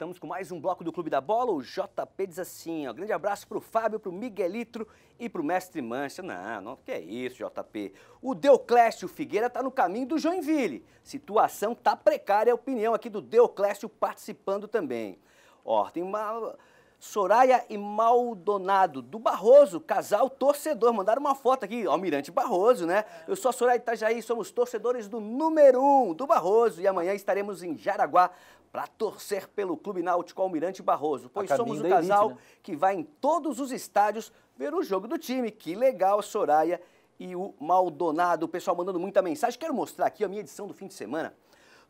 Estamos com mais um bloco do Clube da Bola. O JP diz assim, ó, grande abraço para o Fábio, para o Miguelito e para o Mestre Mancha. Não, não, que é isso, JP. O Deoclésio Figueira está no caminho do Joinville. Situação tá precária, é a opinião aqui do Deoclésio participando também. Ó, tem uma... Soraya e Maldonado do Barroso, casal torcedor. Mandaram uma foto aqui, Almirante Barroso, né? Eu sou a Soraya Itajaí, somos torcedores do número 1 um, do Barroso e amanhã estaremos em Jaraguá para torcer pelo Clube Náutico Almirante Barroso, pois somos o casal elite, né? que vai em todos os estádios ver o jogo do time. Que legal, Soraya e o Maldonado. O pessoal mandando muita mensagem. Quero mostrar aqui a minha edição do fim de semana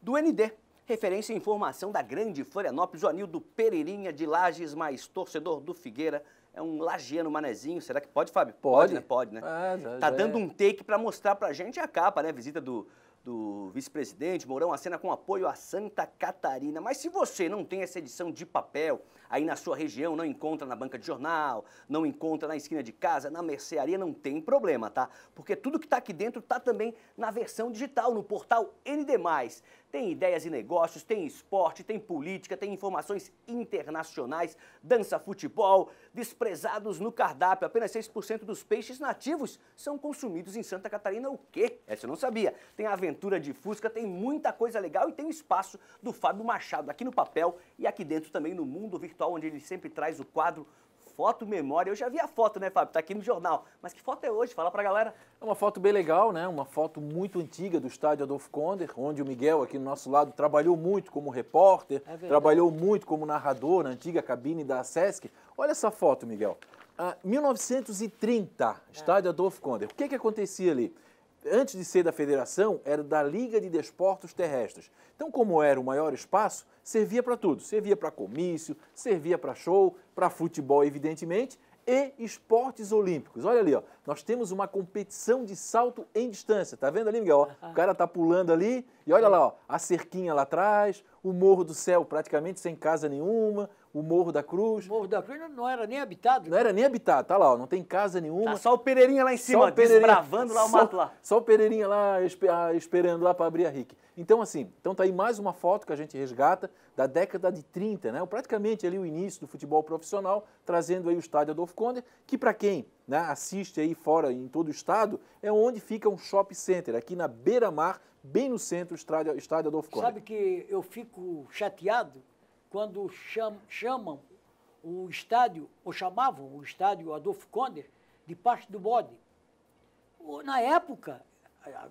do ND, referência e informação da grande Florianópolis, o Anildo Pereirinha de Lages, mais torcedor do Figueira. É um lagiano manezinho, será que pode, Fábio? Pode, pode né? Pode, né? já, tá já dando é. um take para mostrar pra gente a capa, né? Visita do, do vice-presidente Mourão acena com apoio à Santa Catarina. Mas se você não tem essa edição de papel, aí na sua região não encontra na banca de jornal, não encontra na esquina de casa, na mercearia, não tem problema, tá? Porque tudo que está aqui dentro está também na versão digital, no portal ND+. Tem ideias e negócios, tem esporte, tem política, tem informações internacionais, dança, futebol, desprezados no cardápio. Apenas 6% dos peixes nativos são consumidos em Santa Catarina. O quê? Essa eu não sabia. Tem aventura de Fusca, tem muita coisa legal e tem o espaço do Fábio Machado aqui no papel e aqui dentro também no mundo virtual virtual, onde ele sempre traz o quadro Foto Memória. Eu já vi a foto, né, Fábio? Tá aqui no jornal. Mas que foto é hoje? Fala pra galera. É uma foto bem legal, né? Uma foto muito antiga do estádio Adolfo Konder, onde o Miguel, aqui do nosso lado, trabalhou muito como repórter, é trabalhou muito como narrador na antiga cabine da SESC. Olha essa foto, Miguel. Ah, 1930, é. estádio Adolfo Konder. O que que acontecia ali? antes de ser da federação, era da Liga de Desportos Terrestres. Então, como era o maior espaço, servia para tudo. Servia para comício, servia para show, para futebol, evidentemente, e esportes olímpicos. Olha ali, ó. nós temos uma competição de salto em distância. Tá vendo ali, Miguel? Ó, o cara tá pulando ali e olha lá, ó, a cerquinha lá atrás, o Morro do Céu praticamente sem casa nenhuma, o Morro da Cruz. O Morro da Cruz não era nem habitado. Não era nem habitado, tá lá, ó, não tem casa nenhuma. Tá só o Pereirinha lá em cima, só o desbravando lá o mato lá. Só o Pereirinha lá ah, esperando lá para abrir a RIC. Então, assim, então tá aí mais uma foto que a gente resgata da década de 30, né? Praticamente ali o início do futebol profissional, trazendo aí o estádio Adolfo Conde, que para quem né, assiste aí fora em todo o estado, é onde fica um shopping center, aqui na beira-mar, bem no centro, do estádio, estádio Adolfo Conde. Sabe que eu fico chateado quando cham, chamam o estádio, ou chamavam o estádio Adolfo Conde, de parte do bode. Na época,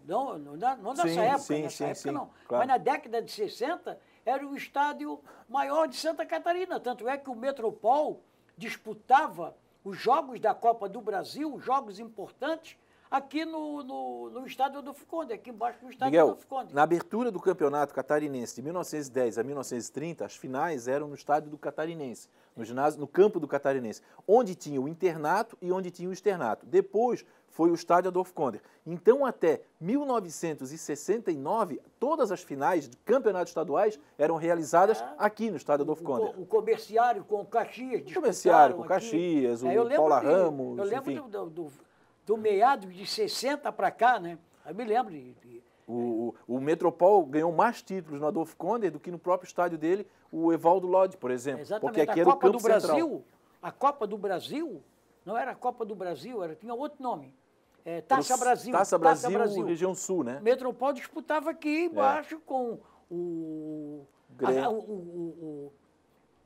não, não, não nessa sim, época, sim, nessa sim, época não, claro. mas na década de 60 era o estádio maior de Santa Catarina, tanto é que o Metropol disputava os jogos da Copa do Brasil, jogos importantes, aqui no, no, no estádio do Conde, aqui embaixo no estádio Miguel, do Conde. Na abertura do campeonato catarinense de 1910 a 1930, as finais eram no estádio do Catarinense, no ginásio, no campo do Catarinense, onde tinha o internato e onde tinha o externato. Depois foi o estádio Adolfo Konder. Então, até 1969, todas as finais de campeonatos estaduais eram realizadas é. aqui no estádio Adolfo Konder. O, o comerciário com o Caxias. O comerciário com é, o Caxias, aqui. o é, Paula Ramos. Eu lembro enfim. do, do do meado de 60 para cá, né? Eu me lembro de, de o, o, o, Metropol ganhou mais títulos no Adolfo Conde do que no próprio estádio dele, o Evaldo Lodge, por exemplo. Exatamente. Porque aqui a era Copa o campo do Brasil, central. a Copa do Brasil, não era a Copa do Brasil, era, tinha outro nome. É, Taça, Brasil, Taça Brasil. Taça Brasil, região sul, né? Metropol disputava aqui é. embaixo é. com o, a, o, o,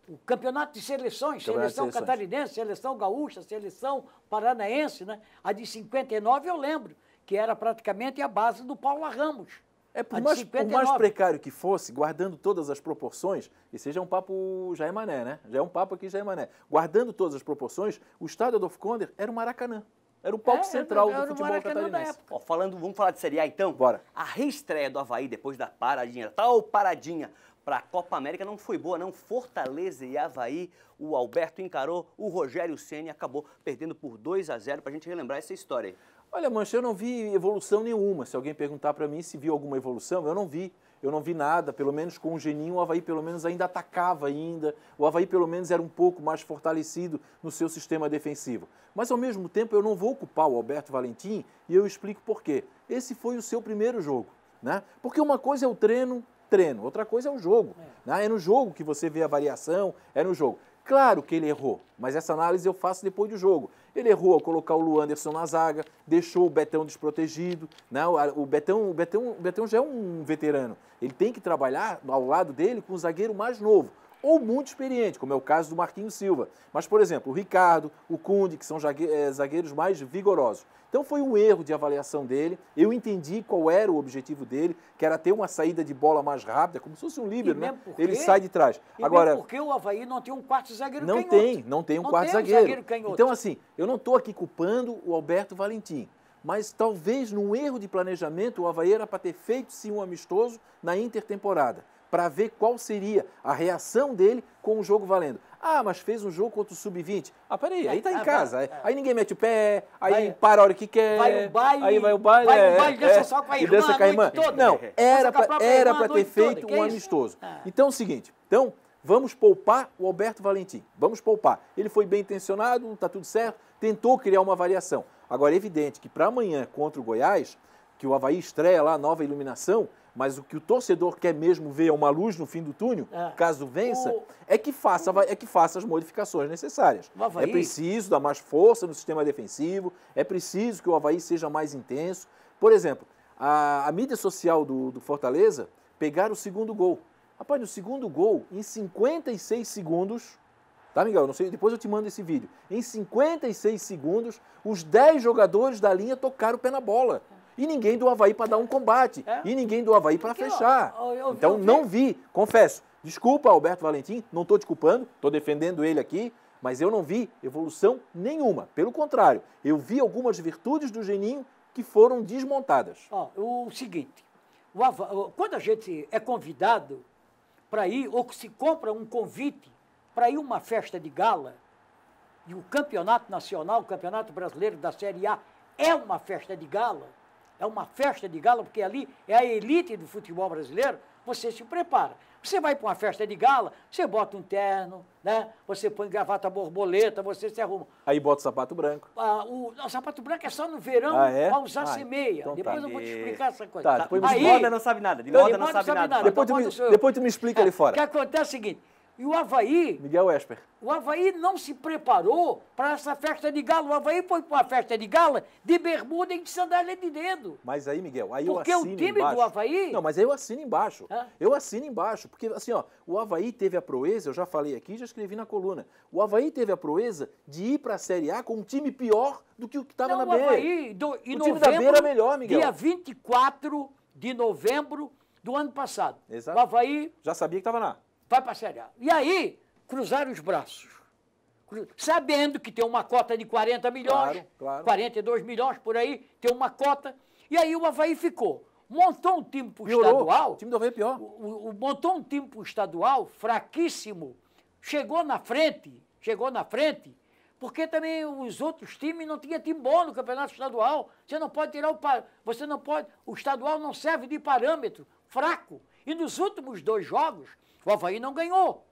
o campeonato de seleções, campeonato seleção de catarinense, seleção gaúcha, seleção paranaense, né? A de 59 eu lembro, que era praticamente a base do paulo Ramos. É, por mais, por mais, precário que fosse, guardando todas as proporções, e seja um papo já é mané, né? Já é um papo aqui já é mané. Guardando todas as proporções, o estádio Adolfo Conder era o Maracanã. Era o palco é, central era, era do futebol catarinense. Ó, falando, vamos falar de Série A então? Bora. A reestreia do Havaí depois da paradinha, tal paradinha, para a Copa América não foi boa, não. Fortaleza e Havaí, o Alberto encarou, o Rogério Ceni acabou perdendo por 2 a 0 para a gente relembrar essa história. Aí. Olha, Mancha, eu não vi evolução nenhuma. Se alguém perguntar para mim se viu alguma evolução, eu não vi. Eu não vi nada, pelo menos com o Geninho, o Havaí pelo menos ainda atacava ainda. O Havaí pelo menos era um pouco mais fortalecido no seu sistema defensivo. Mas ao mesmo tempo eu não vou culpar o Alberto Valentim e eu explico por quê. Esse foi o seu primeiro jogo, né? Porque uma coisa é o treino, treino, outra coisa é o jogo. É. Né? é no jogo que você vê a variação, é no jogo. Claro que ele errou, mas essa análise eu faço depois do jogo. Ele errou ao colocar o Luanderson na zaga, deixou o Betão desprotegido. Né? O, Betão, o, Betão, o Betão já é um veterano. Ele tem que trabalhar ao lado dele com o zagueiro mais novo ou muito experiente, como é o caso do Marquinhos Silva. Mas, por exemplo, o Ricardo, o Cunde, que são eh, zagueiros mais vigorosos. Então foi um erro de avaliação dele. Eu entendi qual era o objetivo dele, que era ter uma saída de bola mais rápida, como se fosse um líbero, né? Porque, ele sai de trás. E Agora porque o Havaí não tem um quarto zagueiro não canhoto. Tem, não tem um não quarto tem um zagueiro. zagueiro Então assim, eu não estou aqui culpando o Alberto Valentim mas talvez num erro de planejamento o Havaí era para ter feito sim um amistoso na intertemporada para ver qual seria a reação dele com o jogo valendo. Ah, mas fez um jogo contra o Sub-20. Ah, peraí, aí tá em ah, casa. é. Aí ninguém mete o pé, aí vai, para a hora que quer. Vai o baile. Aí vai o baile. Vai o é, baile, dança é, só com a irmã. Dança com a irmã. Toda. Não, era para ter feito um é amistoso. Ah. Então é o seguinte, então vamos poupar o Alberto Valentim. Vamos poupar. Ele foi bem intencionado, está tá tudo certo, tentou criar uma variação. Agora é evidente que para amanhã contra o Goiás, que o Havaí estreia lá, nova iluminação, mas o que o torcedor quer mesmo ver é uma luz no fim do túnel, é. caso vença, o... é que faça o... é que faça as modificações necessárias. É preciso dar mais força no sistema defensivo, é preciso que o Havaí seja mais intenso. Por exemplo, a, a mídia social do, do Fortaleza pegar o segundo gol. Rapaz, no segundo gol, em 56 segundos, Tá, Miguel? Não sei, depois eu te mando esse vídeo. Em 56 segundos, os 10 jogadores da linha tocaram o pé na bola e ninguém do Havaí para dar um combate, é? e ninguém do Havaí para fechar. Eu, eu, então eu vi. não vi, confesso. Desculpa, Alberto Valentim, não estou te culpando, estou defendendo ele aqui, mas eu não vi evolução nenhuma. Pelo contrário, eu vi algumas virtudes do Geninho que foram desmontadas. Ó, o seguinte, o Havaí, quando a gente é convidado para ir, ou que se compra um convite para ir uma festa de gala, e o campeonato nacional, o campeonato brasileiro da Série A, é uma festa de gala, é uma festa de gala, porque ali é a elite do futebol brasileiro, você se prepara. Você vai para uma festa de gala, você bota um terno, né? Você põe gravata borboleta, você se arruma. Aí bota o sapato branco. Ah, o, o sapato branco é só no verão ah, é? para usar sem ah, semeia. Então depois tá. eu vou te explicar essa coisa. Tá, depois Aí, moda não sabe nada. De moda, não, de moda não sabe, sabe nada. nada. Depois, então, tu me, depois tu me explica é, ali fora. O que acontece é o seguinte, e o Havaí. Miguel Esper. O Havaí não se preparou para essa festa de gala. O Havaí foi para uma festa de gala de bermuda e de sandália de dedo. Mas aí, Miguel, aí porque eu assino Porque o time embaixo. do Havaí. Não, mas aí eu assino embaixo. Hã? Eu assino embaixo. Porque, assim, ó, o Havaí teve a proeza, eu já falei aqui, já escrevi na coluna. O Havaí teve a proeza de ir para a Série A com um time pior do que o que estava na B. Havaí, do, em o novembro, time da B era melhor, Miguel. Dia 24 de novembro do ano passado. Exato. O Havaí. Já sabia que estava na vai para a Série A. E aí, cruzaram os braços. Sabendo que tem uma cota de 40 milhões, claro, claro. 42 milhões por aí, tem uma cota. E aí o Havaí ficou. Montou um time para o estadual. O time do Havaí é pior. O, o, montou um time para o estadual fraquíssimo. Chegou na frente, chegou na frente, porque também os outros times não tinham time bom no campeonato estadual. Você não pode tirar o. Você não pode. O estadual não serve de parâmetro. Fraco. E nos últimos dois jogos, o Havaí não ganhou.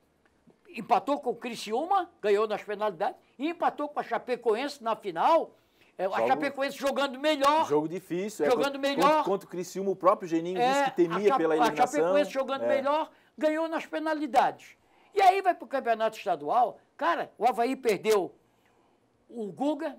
Empatou com o Criciúma, ganhou nas penalidades, e empatou com a Chapecoense na final. É, a Chapecoense jogando melhor. Jogo difícil. É jogando é, melhor. Contra, o Criciúma, o próprio Geninho é, disse que temia a, pela eliminação. A Chapecoense jogando é. melhor, ganhou nas penalidades. E aí vai para o campeonato estadual. Cara, o Havaí perdeu o Guga.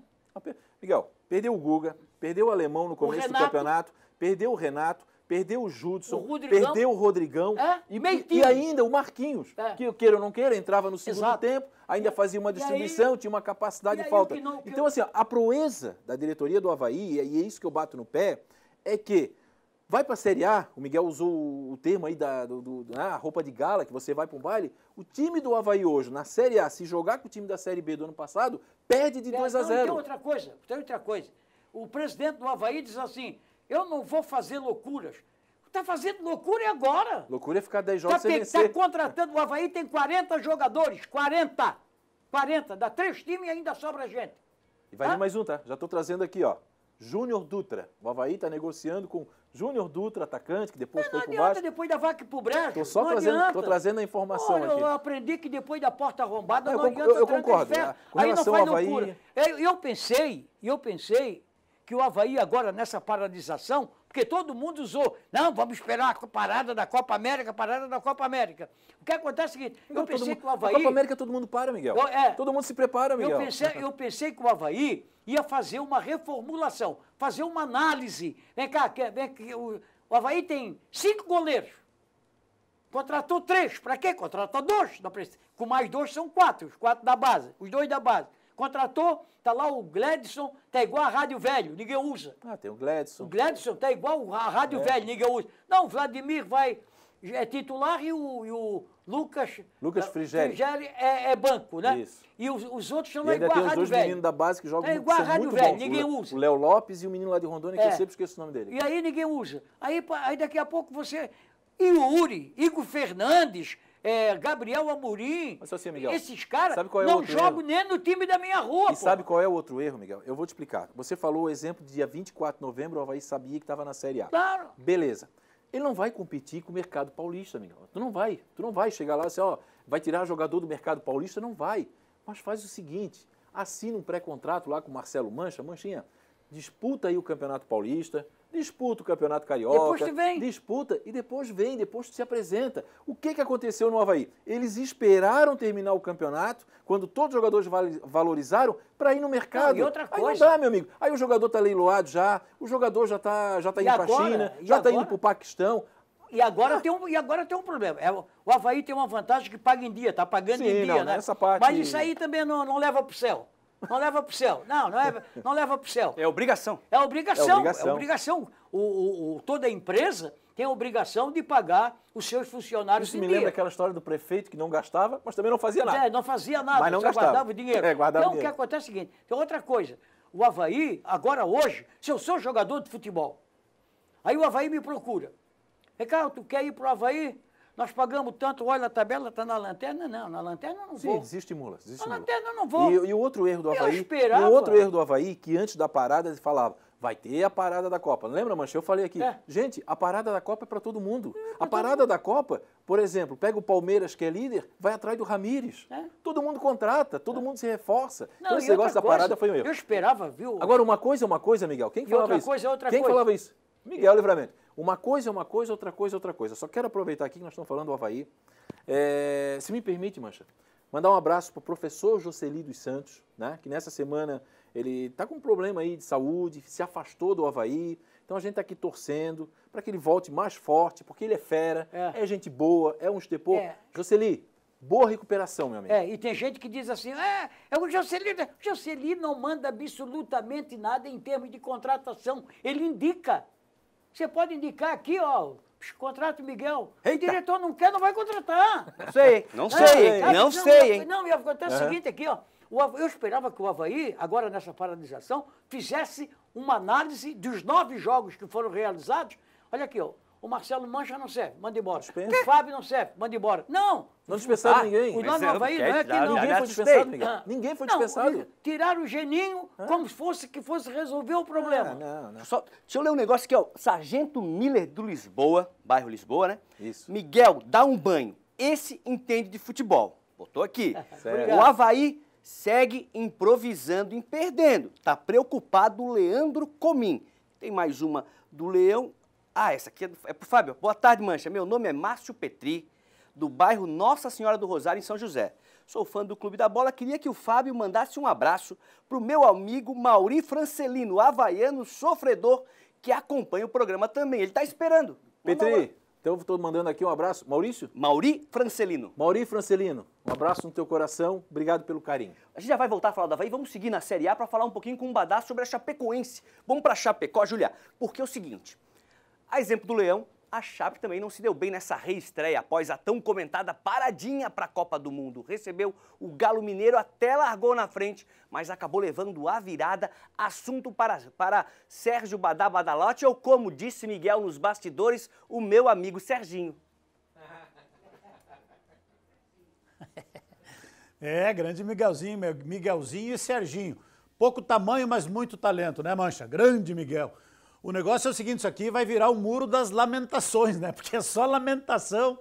Miguel, perdeu o Guga, perdeu o Alemão no começo do campeonato, perdeu o Renato, perdeu o Judson, o perdeu o Rodrigão é? e, e, ainda o Marquinhos, é. que queira ou não queira, entrava no segundo Exato. tempo, ainda fazia uma distribuição, aí, tinha uma capacidade de falta. Não, então, eu... assim, a proeza da diretoria do Havaí, e é, é isso que eu bato no pé, é que vai para a Série A, o Miguel usou o termo aí da do, do, ah, roupa de gala, que você vai para um baile, o time do Havaí hoje, na Série A, se jogar com o time da Série B do ano passado, perde de é, 2 a 0. Tem outra coisa, tem outra coisa. O presidente do Havaí diz assim, eu não vou fazer loucuras. Está fazendo loucura agora. Loucura é ficar 10 tá jogos tá, sem vencer. Está contratando o Havaí, tem 40 jogadores. 40. 40. Dá três times e ainda sobra gente. E vai vir mais um, tá? Já estou trazendo aqui, ó. Júnior Dutra. O Havaí está negociando com Júnior Dutra, atacante, que depois foi pro Vasco. depois da vaca pro Brasil. Estou só trazendo, tô trazendo a informação Olha, aqui. Eu aprendi que depois da porta arrombada é, não, não eu, adianta eu, eu concordo. Né? Aí não faz Havaí... loucura. Eu, eu pensei, eu pensei que o Havaí agora nessa paralisação, porque todo mundo usou, não, vamos esperar a parada da Copa América, parada da Copa América. O que acontece é o seguinte, eu então, pensei mundo, que o Havaí... Na Copa América todo mundo para, Miguel. Eu, é, todo mundo se prepara, Miguel. Eu pensei, eu pensei que o Havaí ia fazer uma reformulação, fazer uma análise. Vem cá, vem, o, o Havaí tem cinco goleiros. Contratou três. Para quê? Contratou dois. Com mais dois são quatro, os quatro da base, os dois da base. Contratou, tá lá o Gledson, tá igual a Rádio Velho, ninguém usa. Ah, tem o Gledson. O Gledson tá igual a Rádio é. Velho, ninguém usa. Não, o Vladimir vai, é titular e o, e o Lucas, Lucas ah, Frigeri, Frigeri é, é, banco, né? Isso. E os, os outros são e igual tem a Rádio os dois meninos da base que jogam é igual a Rádio Velho, bons. ninguém usa. O Léo Lopes e o menino lá de Rondônia, é. que eu é. sempre esqueço o nome dele. E aí ninguém usa. Aí, aí daqui a pouco você... E o Uri, Igor Fernandes, é, Gabriel Amorim. Mas, assim, Miguel, esses caras é não jogam nem no time da minha rua. E pô. sabe qual é o outro erro, Miguel? Eu vou te explicar. Você falou o exemplo de dia 24 de novembro, o Havaí sabia que estava na Série A. Claro. Beleza. Ele não vai competir com o mercado paulista, Miguel. Tu não vai. Tu não vai chegar lá e assim, ó, vai tirar jogador do mercado paulista? Não vai. Mas faz o seguinte: assina um pré-contrato lá com o Marcelo Mancha. Manchinha, disputa aí o Campeonato Paulista disputa o Campeonato Carioca, disputa e depois vem, depois se apresenta. O que, que aconteceu no Havaí? Eles esperaram terminar o campeonato, quando todos os jogadores valorizaram, para ir no mercado. Não, e outra coisa. Aí não dá, meu amigo. Aí o jogador está leiloado já, o jogador já está tá já tá indo para a China, já está indo para o Paquistão. E agora, ah. tem um, e agora tem um problema. É, o Havaí tem uma vantagem que paga em dia, está pagando Sim, em dia, não, né? Parte... Mas isso aí também não, não leva para o céu. Não leva para o céu. Não, não, é, não leva o céu. É obrigação. É obrigação. É obrigação. É obrigação. O, o, o, toda empresa tem a obrigação de pagar os seus funcionários Isso me dia. lembra aquela história do prefeito que não gastava, mas também não fazia nada. É, não fazia nada, mas não gastava. guardava o dinheiro. É, guardava então, o que acontece é o seguinte, tem outra coisa. O Havaí, agora hoje, se eu sou jogador de futebol, aí o Havaí me procura. Ricardo, tu quer ir para o Havaí? Nós pagamos tanto, olha a tabela, está na lanterna, não, na lanterna não vou. Sim, desestimula, desestimula. Na lanterna não vou. E, e o outro erro do Havaí, eu esperava. o outro erro do Havaí, que antes da parada ele falava, vai ter a parada da Copa. Lembra, Mancha? Eu falei aqui, é. gente, a parada da Copa é para todo mundo. É, a parada mundo. da Copa, por exemplo, pega o Palmeiras, que é líder, vai atrás do Ramires. É. Todo mundo contrata, todo é. mundo se reforça. Não, então esse negócio coisa, da parada foi um erro. Eu esperava, viu? Agora, uma coisa é uma coisa, Miguel. Quem falava outra isso? Coisa, é outra Quem coisa. falava isso? Miguel Livramento. Uma coisa é uma coisa, outra coisa é outra coisa. Só quero aproveitar aqui que nós estamos falando do Havaí. É, se me permite, Mancha, mandar um abraço para o professor Jocely dos Santos, né, que nessa semana ele está com um problema aí de saúde, se afastou do Havaí. Então a gente está aqui torcendo para que ele volte mais forte, porque ele é fera, é, é gente boa, é um estepô. É. Jocely, boa recuperação, meu amigo. É, e tem gente que diz assim, é, é o Jocely, Jocely não manda absolutamente nada em termos de contratação, ele indica. Você pode indicar aqui, ó, contrata o Miguel. Eita. O diretor não quer, não vai contratar. Não sei. Não ah, sei, é, não, não, sei, hein? Não, e acontece uhum. o seguinte aqui, ó. Eu esperava que o Havaí, agora nessa paralisação, fizesse uma análise dos nove jogos que foram realizados. Olha aqui, ó. O Marcelo Mancha não serve, manda embora. Dispensa. O Fábio não serve, manda embora. Não! Não dispensaram ah, ninguém. O lá no é não é que não. Ah. Ninguém foi dispensado, Miguel. ninguém foi dispensado. Não, tiraram o Geninho ah. como se fosse que fosse resolver o problema. Não, ah, não, não. Só, deixa eu ler um negócio aqui, ó. Sargento Miller do Lisboa, bairro Lisboa, né? Isso. Miguel, dá um banho. Esse entende de futebol. Botou aqui. Certo. O Havaí segue improvisando em perdendo. Tá preocupado o Leandro Comim. Tem mais uma do Leão ah, essa aqui é, do, é pro Fábio. Boa tarde, Mancha. Meu nome é Márcio Petri, do bairro Nossa Senhora do Rosário, em São José. Sou fã do Clube da Bola, queria que o Fábio mandasse um abraço pro meu amigo Mauri Francelino, havaiano sofredor, que acompanha o programa também. Ele tá esperando. Petri, então eu estou mandando aqui um abraço. Maurício? Mauri Francelino. Mauri Francelino, um abraço no teu coração, obrigado pelo carinho. A gente já vai voltar a falar da Havaí, vamos seguir na Série A para falar um pouquinho com o Badá sobre a Chapecoense. Vamos para Chapecó, Julia, porque é o seguinte... A exemplo do Leão, a Chape também não se deu bem nessa reestreia após a tão comentada paradinha para a Copa do Mundo. Recebeu o Galo Mineiro, até largou na frente, mas acabou levando a virada. Assunto para, para Sérgio Badá Badalotti, ou como disse Miguel nos bastidores, o meu amigo Serginho. É, grande Miguelzinho, Miguelzinho e Serginho. Pouco tamanho, mas muito talento, né, Mancha? Grande Miguel. O negócio é o seguinte, isso aqui vai virar o muro das lamentações, né? Porque é só lamentação.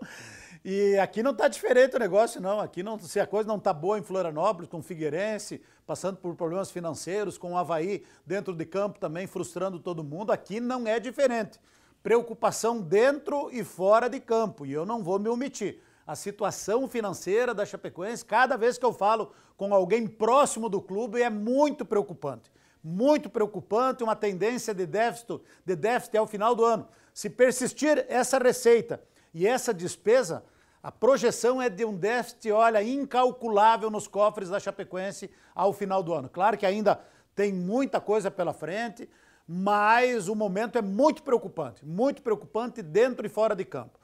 E aqui não está diferente o negócio, não. Aqui não, se a coisa não está boa em Florianópolis, com o Figueirense, passando por problemas financeiros, com o Havaí dentro de campo também frustrando todo mundo, aqui não é diferente. Preocupação dentro e fora de campo, e eu não vou me omitir. A situação financeira da Chapecoense, cada vez que eu falo com alguém próximo do clube, é muito preocupante muito preocupante, uma tendência de déficit, de déficit ao final do ano. Se persistir essa receita e essa despesa, a projeção é de um déficit, olha, incalculável nos cofres da Chapecoense ao final do ano. Claro que ainda tem muita coisa pela frente, mas o momento é muito preocupante, muito preocupante dentro e fora de campo.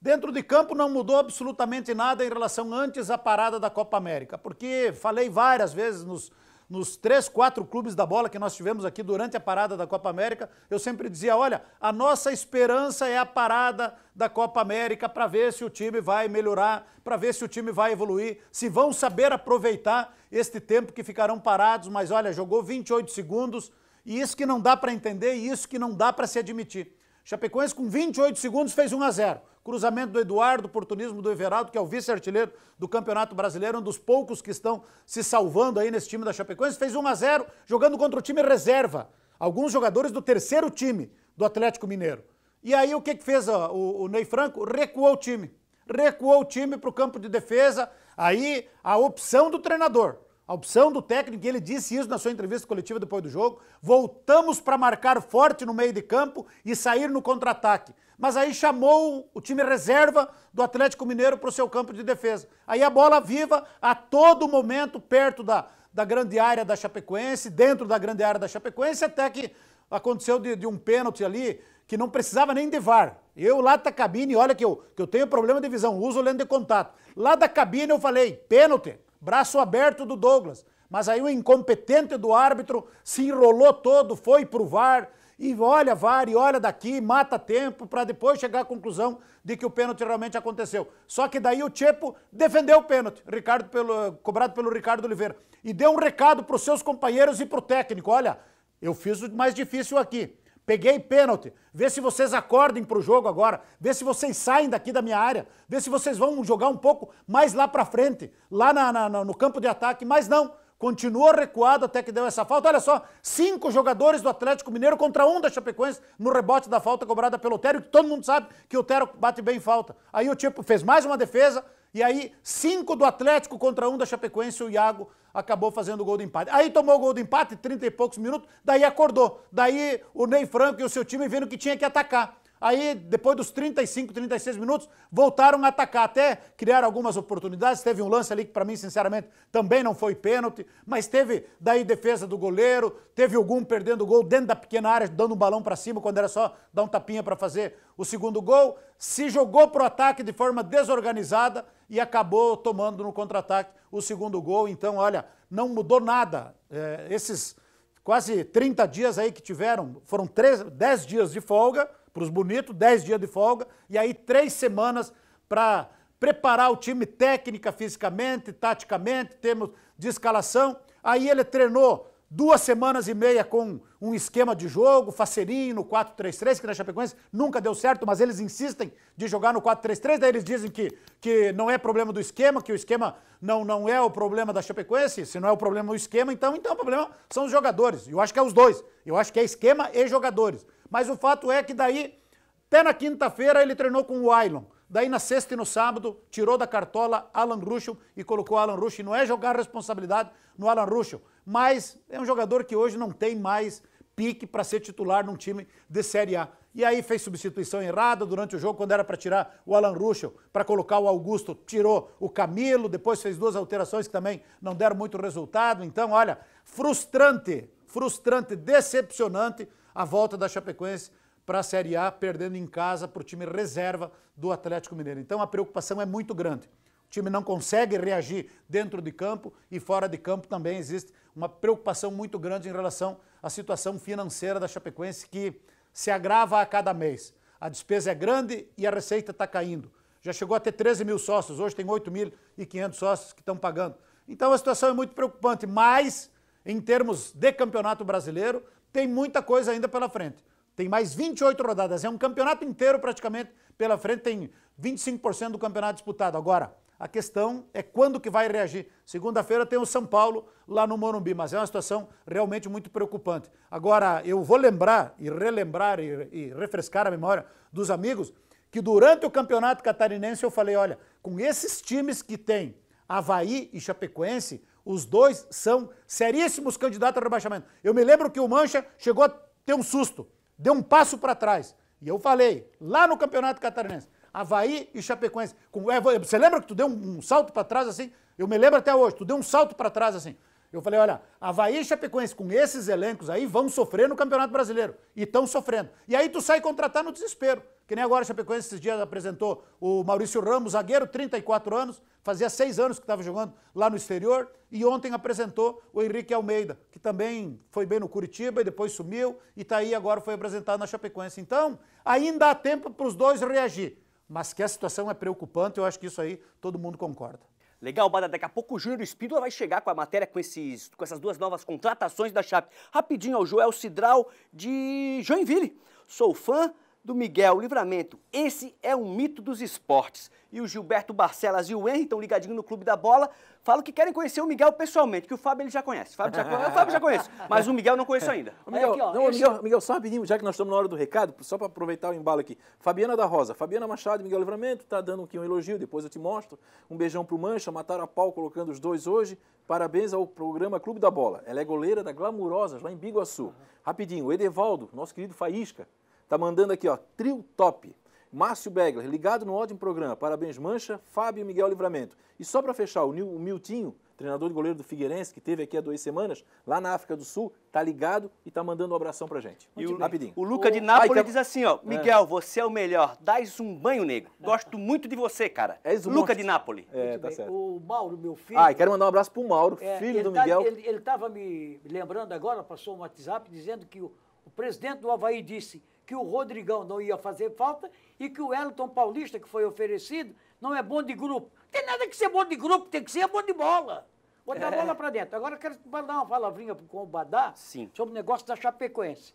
Dentro de campo não mudou absolutamente nada em relação antes à parada da Copa América, porque falei várias vezes nos nos três, quatro clubes da bola que nós tivemos aqui durante a parada da Copa América, eu sempre dizia: olha, a nossa esperança é a parada da Copa América para ver se o time vai melhorar, para ver se o time vai evoluir, se vão saber aproveitar este tempo que ficarão parados. Mas olha, jogou 28 segundos e isso que não dá para entender e isso que não dá para se admitir. Chapecoense com 28 segundos fez 1 a 0. Cruzamento do Eduardo, oportunismo do Everaldo, que é o vice-artilheiro do Campeonato Brasileiro, um dos poucos que estão se salvando aí nesse time da Chapecoense. Fez 1 a 0 jogando contra o time reserva. Alguns jogadores do terceiro time do Atlético Mineiro. E aí o que, que fez o, o Ney Franco? Recuou o time. Recuou o time para o campo de defesa. Aí a opção do treinador a opção do técnico, ele disse isso na sua entrevista coletiva depois do jogo, voltamos para marcar forte no meio de campo e sair no contra-ataque. Mas aí chamou o time reserva do Atlético Mineiro para o seu campo de defesa. Aí a bola viva a todo momento perto da, da grande área da Chapecoense, dentro da grande área da Chapecoense, até que aconteceu de, de um pênalti ali que não precisava nem de VAR. Eu lá da cabine, olha que eu, que eu tenho problema de visão, uso lente de contato. Lá da cabine eu falei, pênalti, braço aberto do Douglas. Mas aí o incompetente do árbitro se enrolou todo, foi pro VAR e olha VAR e olha daqui, mata tempo para depois chegar à conclusão de que o pênalti realmente aconteceu. Só que daí o Chepo defendeu o pênalti, Ricardo pelo, cobrado pelo Ricardo Oliveira, e deu um recado para os seus companheiros e para o técnico: olha, eu fiz o mais difícil aqui. Peguei pênalti. Vê se vocês acordem para o jogo agora. Vê se vocês saem daqui da minha área. Vê se vocês vão jogar um pouco mais lá para frente, lá na, na, no campo de ataque. Mas não. Continuou recuado até que deu essa falta. Olha só, cinco jogadores do Atlético Mineiro contra um da Chapecoense no rebote da falta cobrada pelo Otero, que todo mundo sabe que o Otero bate bem falta. Aí o tipo fez mais uma defesa, e aí cinco do Atlético contra um da Chapecoense, o Iago acabou fazendo o gol do empate. Aí tomou o gol do empate, 30 e poucos minutos, daí acordou. Daí o Ney Franco e o seu time vendo que tinha que atacar. Aí, depois dos 35, 36 minutos, voltaram a atacar, até criaram algumas oportunidades. Teve um lance ali que, para mim, sinceramente, também não foi pênalti, mas teve daí defesa do goleiro, teve algum perdendo o gol dentro da pequena área, dando um balão para cima, quando era só dar um tapinha para fazer o segundo gol. Se jogou pro ataque de forma desorganizada e acabou tomando no contra-ataque o segundo gol. Então, olha, não mudou nada. É, esses quase 30 dias aí que tiveram, foram 3, 10 dias de folga para os bonitos, 10 dias de folga e aí três semanas para preparar o time técnica, fisicamente, taticamente, temos de escalação. Aí ele treinou duas semanas e meia com um esquema de jogo, faceirinho no 4-3-3, que na Chapecoense nunca deu certo, mas eles insistem de jogar no 4-3-3, daí eles dizem que, que não é problema do esquema, que o esquema não, não é o problema da Chapecoense, se não é o problema do esquema, então, então é o problema são os jogadores. Eu acho que é os dois. Eu acho que é esquema e jogadores. Mas o fato é que daí, até na quinta-feira, ele treinou com o Ailon. Daí na sexta e no sábado, tirou da cartola Alan Ruschel e colocou Alan Ruschel. Não é jogar responsabilidade no Alan Ruschel, mas é um jogador que hoje não tem mais pique para ser titular num time de Série A. E aí fez substituição errada durante o jogo, quando era para tirar o Alan Ruschel, para colocar o Augusto, tirou o Camilo, depois fez duas alterações que também não deram muito resultado. Então, olha, frustrante, frustrante, decepcionante a volta da Chapecoense para a Série A, perdendo em casa para o time reserva do Atlético Mineiro. Então a preocupação é muito grande. O time não consegue reagir dentro de campo e fora de campo também existe uma preocupação muito grande em relação à situação financeira da Chapecoense que se agrava a cada mês. A despesa é grande e a receita está caindo. Já chegou a ter 13 mil sócios, hoje tem 8.500 sócios que estão pagando. Então a situação é muito preocupante, mas em termos de campeonato brasileiro, tem muita coisa ainda pela frente. Tem mais 28 rodadas, é um campeonato inteiro praticamente pela frente, tem 25% do campeonato disputado. Agora, a questão é quando que vai reagir. Segunda-feira tem o São Paulo lá no Morumbi, mas é uma situação realmente muito preocupante. Agora, eu vou lembrar e relembrar e, e refrescar a memória dos amigos que durante o campeonato catarinense eu falei: olha, com esses times que tem Havaí e Chapecoense, os dois são seríssimos candidatos a rebaixamento. Eu me lembro que o Mancha chegou a ter um susto, deu um passo para trás. E eu falei, lá no Campeonato Catarinense, Havaí e Chapecoense. Com, é, você lembra que tu deu um, um salto para trás assim? Eu me lembro até hoje, tu deu um salto para trás assim. Eu falei, olha, Havaí e Chapecoense com esses elencos aí vão sofrer no Campeonato Brasileiro. E estão sofrendo. E aí tu sai contratar no desespero. Que nem agora a Chapecoense esses dias apresentou o Maurício Ramos, zagueiro, 34 anos, fazia seis anos que estava jogando lá no exterior. E ontem apresentou o Henrique Almeida, que também foi bem no Curitiba e depois sumiu. E está aí agora foi apresentado na Chapecoense. Então, ainda há tempo para os dois reagir. Mas que a situação é preocupante, eu acho que isso aí todo mundo concorda. Legal, Bada, daqui a pouco o Júnior Espíndola vai chegar com a matéria com, esses, com essas duas novas contratações da Chape. Rapidinho, ó, o Joel Cidral de Joinville. Sou fã, do Miguel Livramento. Esse é um mito dos esportes. E o Gilberto Barcelas e o Henry estão ligadinho no Clube da Bola. Falam que querem conhecer o Miguel pessoalmente, que o Fábio ele já conhece. Fábio já conhece. o Fábio já conhece, mas o Miguel não conheço ainda. O Miguel, é aqui, ó, não, esse... Miguel, Miguel, só rapidinho, já que nós estamos na hora do recado, só para aproveitar o embalo aqui. Fabiana da Rosa, Fabiana Machado Miguel Livramento, está dando aqui um elogio, depois eu te mostro. Um beijão para o Mancha, mataram a pau colocando os dois hoje. Parabéns ao programa Clube da Bola. Ela é goleira da Glamurosas, lá em Biguaçu. Rapidinho, o Edevaldo, nosso querido Faísca, Tá mandando aqui, ó, trio top. Márcio Begler, ligado no ótimo programa. Parabéns, Mancha, Fábio e Miguel Livramento. E só para fechar, o, Nil, o Miltinho, treinador de goleiro do Figueirense, que teve aqui há duas semanas, lá na África do Sul, tá ligado e tá mandando um abração pra gente. E o, Rapidinho. O Luca de Nápoles é- diz assim, ó, é. Miguel, é. você é o melhor, dás um banho, nego. Gosto muito de você, cara. é isso, Luca de Nápoles. É, tá certo. O Mauro, meu filho... Ah, e quero mandar um abraço pro Mauro, é, filho do tá, Miguel. Ele, ele tava me lembrando agora, passou um WhatsApp, dizendo que o, o presidente do Havaí disse que o Rodrigão não ia fazer falta e que o Wellington Paulista, que foi oferecido, não é bom de grupo. Tem nada que ser bom de grupo, tem que ser bom de bola. Botar a é. bola para dentro. Agora eu quero dar uma palavrinha com o Badá Sim. sobre o negócio da Chapecoense.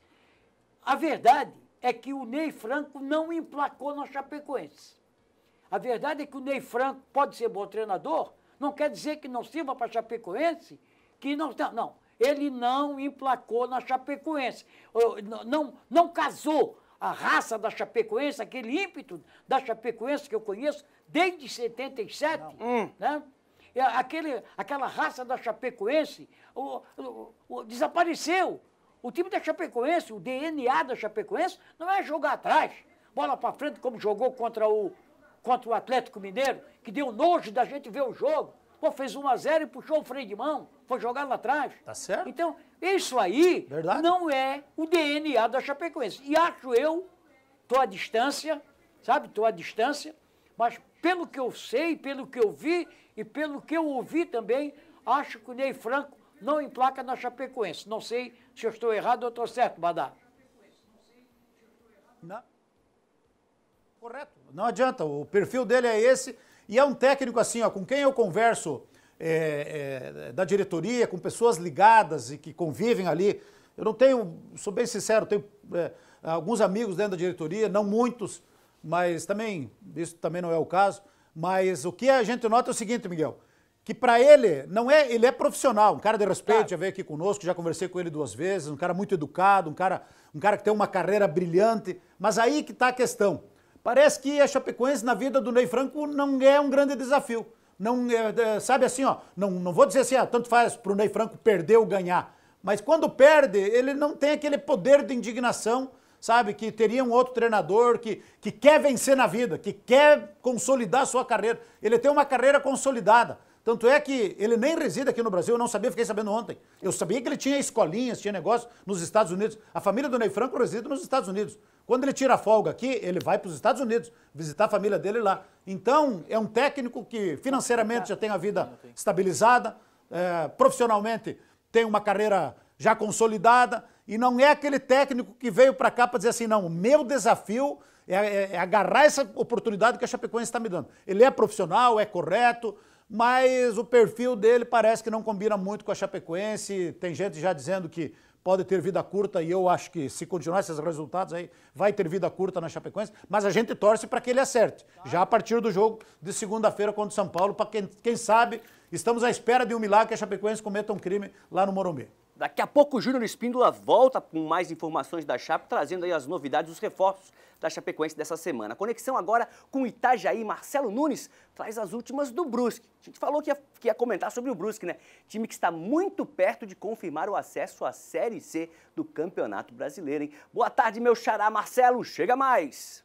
A verdade é que o Ney Franco não emplacou na Chapecoense. A verdade é que o Ney Franco pode ser bom treinador, não quer dizer que não sirva para Chapecoense, que não. Não, ele não emplacou na Chapecoense. Não, não, casou a raça da Chapecoense, aquele ímpeto da Chapecoense que eu conheço desde 77, não. Hum. né? Aquele, aquela raça da Chapecoense o, o, o, desapareceu. O time da Chapecoense, o DNA da Chapecoense, não é jogar atrás, bola para frente, como jogou contra o, contra o Atlético Mineiro, que deu nojo da gente ver o jogo. Pô, fez 1 a 0 e puxou o freio de mão, foi jogar lá atrás. Tá certo. Então, isso aí Verdade. não é o DNA da Chapecoense. E acho eu, tô à distância, sabe? Tô à distância, mas pelo que eu sei, pelo que eu vi e pelo que eu ouvi também, acho que o Ney Franco não emplaca na Chapecoense. Não sei se eu estou errado ou estou certo, Badá. Não. Correto. Não adianta, o perfil dele é esse. E é um técnico assim, ó, com quem eu converso é, é, da diretoria, com pessoas ligadas e que convivem ali. Eu não tenho, sou bem sincero, tenho é, alguns amigos dentro da diretoria, não muitos, mas também, isso também não é o caso. Mas o que a gente nota é o seguinte, Miguel, que para ele, não é, ele é profissional, um cara de respeito, claro. já veio aqui conosco, já conversei com ele duas vezes, um cara muito educado, um cara, um cara que tem uma carreira brilhante, mas aí que está a questão. Parece que a Chapecoense na vida do Ney Franco não é um grande desafio. Não, é, é sabe assim, ó, não, não vou dizer assim, ó, ah, tanto faz para o Ney Franco perder ou ganhar. Mas quando perde, ele não tem aquele poder de indignação, sabe? Que teria um outro treinador que, que quer vencer na vida, que quer consolidar a sua carreira. Ele tem uma carreira consolidada. Tanto é que ele nem reside aqui no Brasil, eu não sabia, fiquei sabendo ontem. Eu sabia que ele tinha escolinhas, tinha negócio nos Estados Unidos. A família do Ney Franco reside nos Estados Unidos. Quando ele tira folga aqui, ele vai para os Estados Unidos visitar a família dele lá. Então, é um técnico que financeiramente já tem a vida estabilizada, é, profissionalmente tem uma carreira já consolidada, e não é aquele técnico que veio para cá para dizer assim: não, o meu desafio é, é, é agarrar essa oportunidade que a Chapecoense está me dando. Ele é profissional, é correto mas o perfil dele parece que não combina muito com a Chapecoense. Tem gente já dizendo que pode ter vida curta e eu acho que se continuar esses resultados aí vai ter vida curta na Chapecoense, mas a gente torce para que ele acerte. Já a partir do jogo de segunda-feira contra o São Paulo, para quem, quem sabe, estamos à espera de um milagre que a Chapecoense cometa um crime lá no Morumbi. Daqui a pouco o Júnior Espíndola volta com mais informações da Chape, trazendo aí as novidades, os reforços da Chapecoense dessa semana. Conexão agora com Itajaí, Marcelo Nunes traz as últimas do Brusque. A gente falou que ia, que ia comentar sobre o Brusque, né? Time que está muito perto de confirmar o acesso à Série C do Campeonato Brasileiro, hein? Boa tarde, meu xará Marcelo, chega mais!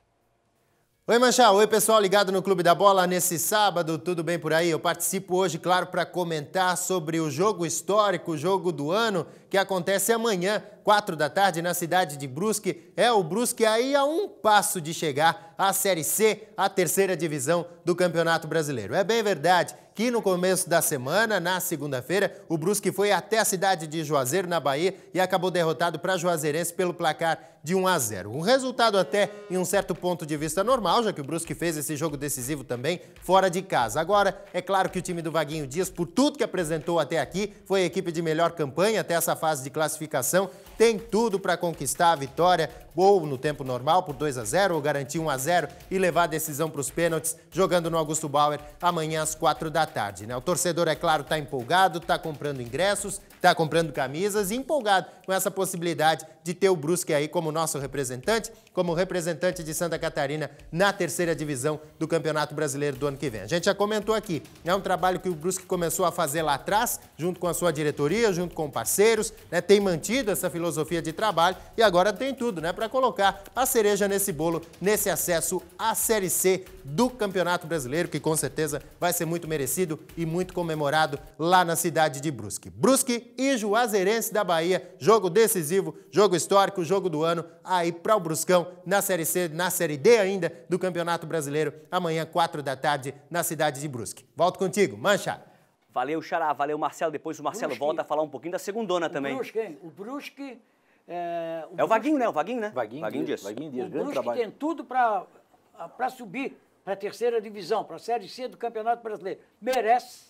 Oi, Manchal. Oi, pessoal ligado no Clube da Bola nesse sábado. Tudo bem por aí? Eu participo hoje, claro, para comentar sobre o jogo histórico, o jogo do ano, que acontece amanhã Quatro da tarde na cidade de Brusque. É o Brusque aí a um passo de chegar à Série C, a terceira divisão do Campeonato Brasileiro. É bem verdade que no começo da semana, na segunda-feira, o Brusque foi até a cidade de Juazeiro, na Bahia, e acabou derrotado para Juazeirense pelo placar de 1 a 0. Um resultado até, em um certo ponto de vista, normal, já que o Brusque fez esse jogo decisivo também fora de casa. Agora, é claro que o time do Vaguinho Dias, por tudo que apresentou até aqui, foi a equipe de melhor campanha até essa fase de classificação tem tudo para conquistar a vitória, ou no tempo normal por 2 a 0 ou garantir 1 a 0 e levar a decisão para os pênaltis, jogando no Augusto Bauer amanhã às 4 da tarde. Né? O torcedor, é claro, está empolgado, está comprando ingressos, está comprando camisas e empolgado com essa possibilidade de ter o Brusque aí como nosso representante, como representante de Santa Catarina na terceira divisão do Campeonato Brasileiro do ano que vem. A gente já comentou aqui, é um trabalho que o Brusque começou a fazer lá atrás, junto com a sua diretoria, junto com parceiros, né? tem mantido essa filosofia filosofia de trabalho e agora tem tudo, né, para colocar a cereja nesse bolo, nesse acesso à Série C do Campeonato Brasileiro, que com certeza vai ser muito merecido e muito comemorado lá na cidade de Brusque. Brusque e Juazeirense da Bahia, jogo decisivo, jogo histórico, jogo do ano aí para o Bruscão na Série C, na Série D ainda do Campeonato Brasileiro, amanhã, quatro da tarde, na cidade de Brusque. Volto contigo, Mancha! Valeu, Xará, valeu, Marcelo. Depois o Marcelo Brusque, volta a falar um pouquinho da segundona também. O Brusque, o Brusque... É o, é o Vaguinho, né? O Vaguinho, né? Vaguinho, Vaguinho Dias. Vaguinho Dias, o grande Brusque trabalho. tem tudo para subir para a terceira divisão, para a Série C do Campeonato Brasileiro. Merece,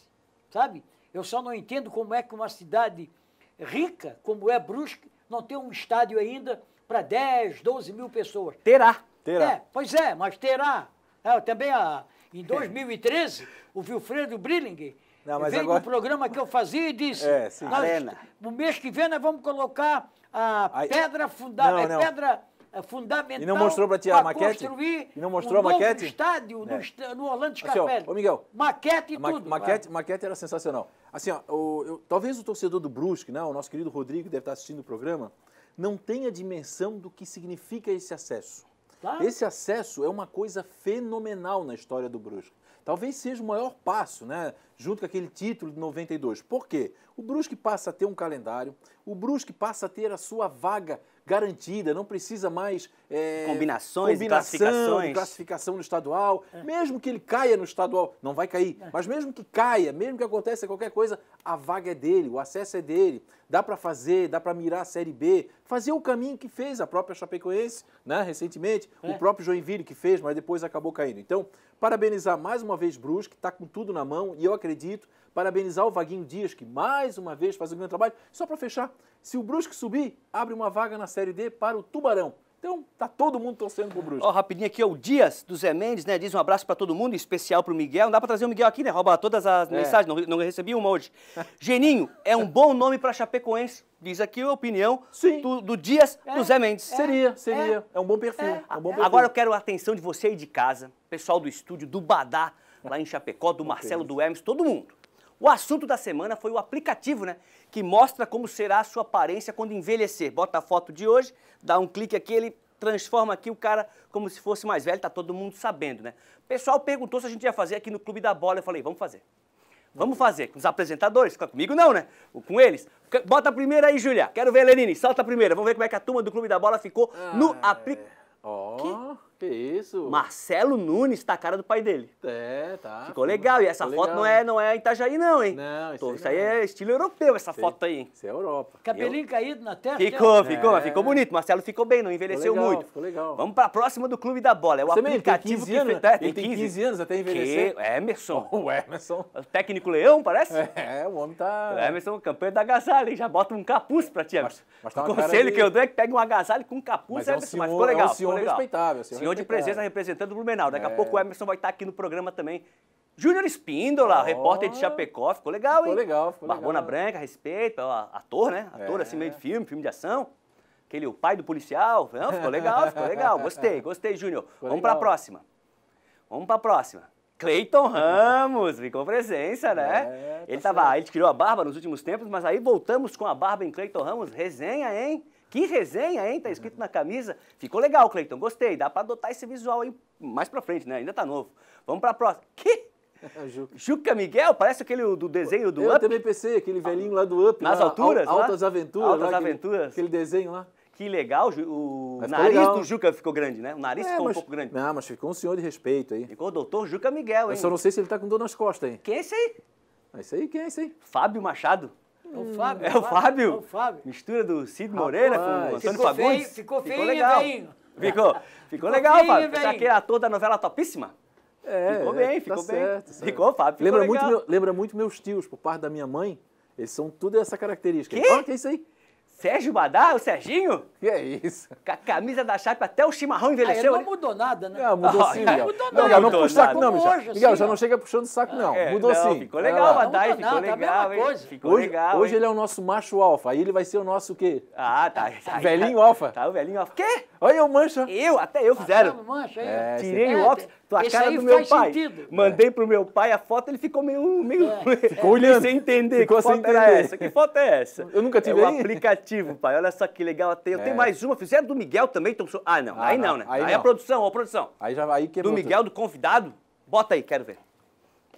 sabe? Eu só não entendo como é que uma cidade rica, como é Brusque, não tem um estádio ainda para 10, 12 mil pessoas. Terá. Terá. É, pois é, mas terá. É, também a, ah, em 2013, o Wilfredo Brilling não, mas Veio agora... no programa que eu fazia e disse: é, Nós, Arena. no mês que vem nós vamos colocar a Aí... pedra fundamental. É pedra é, fundamental. E não mostrou para ti a maquete? Construir e não mostrou um a maquete? estádio é. no, no Orlando assim, Scarpelli. Assim, Miguel. Maquete e ma tudo. Maquete, maquete era sensacional. Assim, ó, o, eu, talvez o torcedor do Brusque, né, o nosso querido Rodrigo deve estar assistindo o programa, não tenha dimensão do que significa esse acesso. Claro. Esse acesso é uma coisa fenomenal na história do Brusque. Talvez seja o maior passo, né? Junto com aquele título de 92. Por quê? O Brusque passa a ter um calendário, o Brusque passa a ter a sua vaga garantida, não precisa mais é, combinações, combinação, classificações. classificação no estadual. É. Mesmo que ele caia no estadual, não vai cair, é. mas mesmo que caia, mesmo que aconteça qualquer coisa, a vaga é dele, o acesso é dele, dá para fazer, dá para mirar a Série B, fazer o caminho que fez a própria Chapecoense, né, recentemente, é. o próprio Joinville que fez, mas depois acabou caindo. Então, parabenizar mais uma vez Brusque, está com tudo na mão, e eu acredito, parabenizar o Vaguinho Dias, que mais uma vez faz um grande trabalho. Só para fechar, se o Brusque subir, abre uma vaga na Série D para o Tubarão. Então, tá todo mundo torcendo pro Brusque. Ó, oh, rapidinho aqui, é o Dias do Zé Mendes, né? Diz um abraço para todo mundo, especial pro Miguel. Não dá para trazer o Miguel aqui, né? Rouba todas as é. mensagens, não, não recebi uma hoje. Geninho, é um bom nome para Chapecoense. Diz aqui a opinião do, do, Dias é. do Zé Mendes. É. Seria, é. seria. É, um bom perfil. É. Um bom perfil. Agora eu quero a atenção de você aí de casa, pessoal do estúdio, do Badá, lá em Chapecó, do Marcelo, do Hermes, todo mundo. O assunto da semana foi o aplicativo, né? que mostra como será a sua aparência quando envelhecer. Bota a foto de hoje, dá um clique aqui, ele transforma aqui o cara como se fosse mais velho, tá todo mundo sabendo, né? O pessoal perguntou se a gente ia fazer aqui no Clube da Bola, eu falei, vamos fazer. Vamos fazer com os apresentadores, comigo não, né? Com eles. Bota a primeira aí, Julia. Quero ver, Lenine, solta a primeira. Vamos ver como é que a turma do Clube da Bola ficou ah, no aplicativo. É. Oh. Que? Que isso? Marcelo Nunes tá a cara do pai dele. É, tá. Ficou legal. E essa legal. foto não é, não é Itajaí, não, hein? Não, isso, Tô, isso aí não. é estilo europeu, essa foto aí, hein? Isso é Europa. Cabelinho Eu... caído na terra. Ficou, né? ficou, mas é. ficou bonito. Marcelo ficou bem, não envelheceu ficou legal, muito. Ficou legal. Vamos pra próxima do Clube da Bola. É o Você aplicativo é, tem 15 que... Tem 15. 15 anos até envelhecer. Que... É Emerson. O Emerson. O técnico Leão, parece? É, o homem tá... O Emerson, campeão da agasalha, hein? Já bota um capuz pra ti, Emerson. Mas, mas tá o conselho que eu dou é que pegue um agasalho com um capuz, mas Emerson. É um senhor, mas ficou legal. É um senhor respeitável. Senhor caminhão de presença representando o Blumenau. Daqui a é. pouco o Emerson vai estar tá aqui no programa também. Júnior Espíndola, oh. repórter de Chapecó, ficou legal, hein? Ficou legal, ficou Barbona branca, respeito, ator, né? Ator, é. assim, meio de filme, filme de ação aquele o pai do policial. Não, ficou legal, ficou legal. Gostei, gostei, Júnior. Vamos para a próxima. Vamos para a próxima. Cleiton Ramos, ficou presença, né? É, tá ele tava, certo. ele tirou a barba nos últimos tempos, mas aí voltamos com a barba em Cleiton Ramos. Resenha, hein? Que resenha, hein? Tá escrito na camisa. Ficou legal, Cleiton. Gostei. Dá para adotar esse visual aí mais para frente, né? Ainda tá novo. Vamos para a próxima. Que? É Juca. Juca Miguel? Parece aquele do desenho do Eu Up. Eu também pensei, aquele velhinho lá do Up. Nas lá, alturas? Al altas Aventuras. Altas lá, Aventuras. Aquele, aquele desenho lá. Que legal, o mas nariz legal. do Juca ficou grande, né? O nariz é, ficou mas, um pouco grande. Não, mas ficou um senhor de respeito aí. Ficou o doutor Juca Miguel, hein? Eu só não sei se ele tá com dor nas costas, hein? Quem é esse aí? É esse aí, quem é esse aí? Fábio Machado. É o hum. Fábio. É o Fábio? É o Fábio. Mistura do Cid Moreira com o Antônio ficou Fagundes. Feio, ficou feio, ficou legal. Ficou, ficou legal, Fábio. Você que é ator da novela Topíssima? É, ficou bem, tá ficou tá bem. Certo, ficou, Fábio. Ficou lembra, legal. muito meu, lembra muito meus tios, por parte da minha mãe. Eles são tudo essa característica. Quê? Fala que é isso aí. Sérgio Badar, o Serginho? Que é isso? Com a camisa da Chape até o chimarrão ah, envelheceu. Ah, não mudou nada, né? Não, mudou sim, Miguel. Mudou não, nada. Miguel, não puxa saco não, Miguel. Hoje, Miguel, já não chega puxando saco não. É, mudou não, sim. Ficou legal, Badar, ficou nada, tá legal. Hein? Coisa. Ficou hoje, legal. Hoje hein? ele é o nosso macho alfa, aí ele vai ser o nosso o quê? Ah, tá. tá velhinho tá, alfa. Tá, o velhinho alfa. Quê? Olha o mancha. Eu, até eu fizeram. Ah, mancha, aí. É, Tirei o tá óculos a Esse cara do meu pai. Sentido. Mandei é. pro meu pai a foto, ele ficou meio. meio é. Ficou olhando. Sem entender. Ficou que foto entender. era essa? Que foto é essa? Eu nunca tive. É o aplicativo, pai. Olha só que legal. Tem. Eu tenho é. mais uma. Fizeram é do Miguel também. Então... Ah, não. Ah, aí não, né? Aí, aí não. a produção, ó, produção. Aí já vai que Do Miguel, tudo. do convidado? Bota aí, quero ver.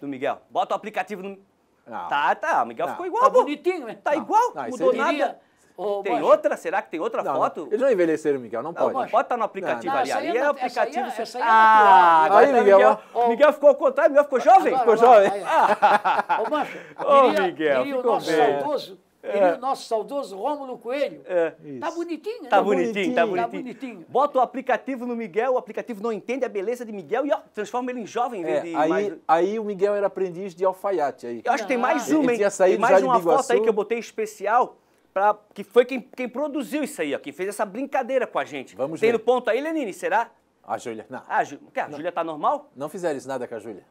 Do Miguel. Bota o aplicativo no. Não. Tá, tá. O Miguel não. ficou igual. Tá bonitinho, né? Tá igual. Não, mudou nada. Ô, tem mas... outra? Será que tem outra não, foto? Não. Eles não envelheceram, Miguel, não, pode. Não pode estar no aplicativo ali. aí é o aplicativo. Essa aí, essa aí é ah, agora aí, tá Miguel. Miguel, ó. Miguel ficou ao contrário, Miguel ficou jovem. Agora, ficou agora, jovem. Ô, Mancha, Ô, Miguel, diria o nosso bem. saudoso. o nosso saudoso Rômulo Coelho. É. Tá bonitinho, né? Tá bonitinho, tá né? bonitinho, tá, tá bonitinho. Bota o aplicativo no Miguel, o aplicativo não entende a beleza de Miguel e ó, transforma ele em jovem é, Aí, mais... aí o Miguel era aprendiz de alfaiate aí. Eu acho que tem mais uma, hein? tem mais uma foto aí que eu botei especial Pra, que foi quem, quem produziu isso aí, ó, quem fez essa brincadeira com a gente. Vamos Tem ver. no ponto aí, Lenine, será? A Júlia, não. Ah, a, Ju... que, a Júlia tá normal? Não fizeram isso nada com a Júlia.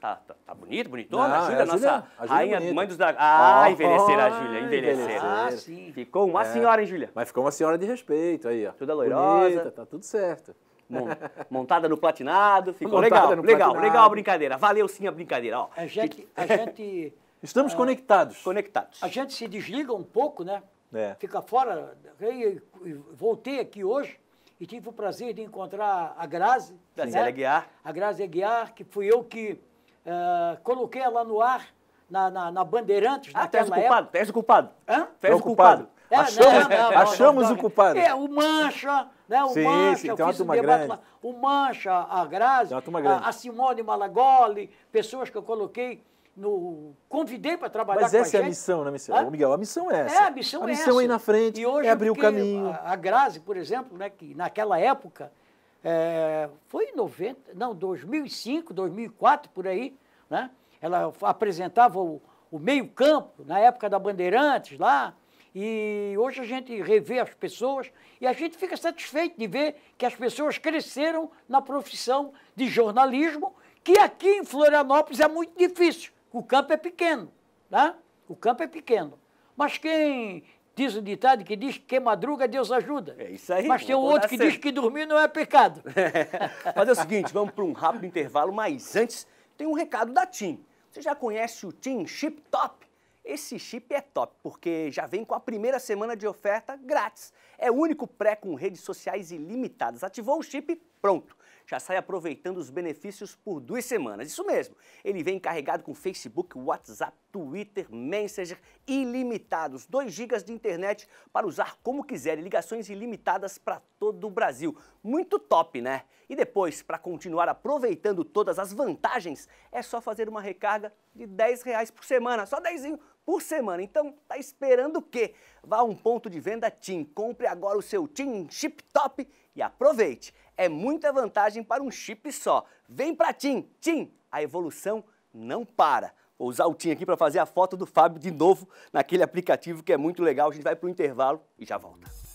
Tá, tá, tá bonito, bonitona. Não, a Júlia, é a nossa a Júlia é rainha, é mãe dos dragões. Ah, oh, envelheceram a Júlia, envelheceram. Ah, sim. Ficou uma é. senhora, hein, Júlia? Mas ficou uma senhora de respeito aí, ó. Toda loirosa. Bonita, tá tudo certo. Montada no platinado, ficou Montada legal, no legal, platinado. legal a brincadeira. Valeu sim a brincadeira, ó. A gente, a gente Estamos é, conectados. Conectados. A gente se desliga um pouco, né? É. Fica fora. Voltei aqui hoje e tive o prazer de encontrar a Grazi. Graziela né? É guiar. A Grazi Aguiar, é que fui eu que uh, coloquei ela no ar na, na, na Bandeirantes. Ah, né, tese culpado, tese culpado. Hã? Tese é culpado. É, achamos né? não, não, achamos não, o culpado. É, o Mancha, né? O sim, Mancha, sim, tem uma turma um grande. Lá. O Mancha, a Grazi, a, a Simone Malagoli, pessoas que eu coloquei no, convidei para trabalhar Mas essa é a missão, né, Miguel? Ah? Miguel, a missão é essa. É, a missão a é missão é essa. é ir na frente, e hoje, é abrir o caminho. A, a Grazi, por exemplo, né, que naquela época, é, foi em 90, não, 2005, 2004, por aí, né? Ela apresentava o, o meio campo, na época da Bandeirantes, lá, e hoje a gente revê as pessoas e a gente fica satisfeito de ver que as pessoas cresceram na profissão de jornalismo, que aqui em Florianópolis é muito difícil. O campo é pequeno, tá? O campo é pequeno. Mas quem diz o ditado que diz que madruga Deus ajuda. É isso aí. Mas tem um outro que diz que dormir não é pecado. É. Mas é o seguinte, vamos para um rápido intervalo, mas antes tem um recado da TIM. Você já conhece o TIM Chip Top? Esse chip é top, porque já vem com a primeira semana de oferta grátis. É o único pré com redes sociais ilimitadas. Ativou o chip, pronto já sai aproveitando os benefícios por duas semanas. Isso mesmo, ele vem carregado com Facebook, WhatsApp, Twitter, Messenger ilimitados, 2 GB de internet para usar como quiser ligações ilimitadas para todo o Brasil. Muito top, né? E depois, para continuar aproveitando todas as vantagens, é só fazer uma recarga de 10 reais por semana, só 10 por semana. Então, tá esperando o quê? Vá a um ponto de venda TIM, compre agora o seu TIM Chip Top e aproveite é muita vantagem para um chip só. Vem para TIM, TIM, a evolução não para. Vou usar o TIM aqui para fazer a foto do Fábio de novo naquele aplicativo que é muito legal. A gente vai para o intervalo e já volta.